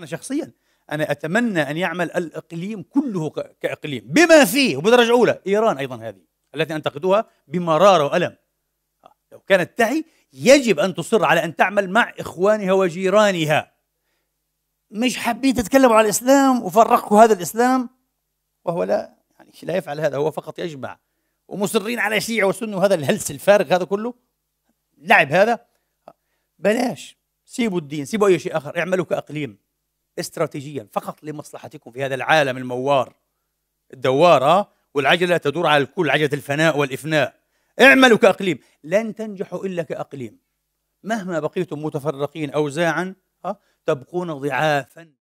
انا شخصيا انا اتمنى ان يعمل الاقليم كله كاقليم بما فيه وبدرجه اولى ايران ايضا هذه التي انتقدوها بمراره والم لو كانت تعي يجب ان تصر على ان تعمل مع اخوانها وجيرانها مش حابين تتكلموا على الاسلام وفرقوا هذا الاسلام وهو لا يعني لا يفعل هذا هو فقط يجمع ومصرين على شيعة وسنة وهذا الهلس الفارغ هذا كله لعب هذا بلاش سيبوا الدين سيبوا أي شيء آخر اعملوا كأقليم استراتيجيا فقط لمصلحتكم في هذا العالم الموار الدوارة آه، والعجلة تدور على الكل عجلة الفناء والإفناء اعملوا كأقليم لن تنجحوا إلا كأقليم مهما بقيتم متفرقين أوزاعا آه، تبقون ضعافا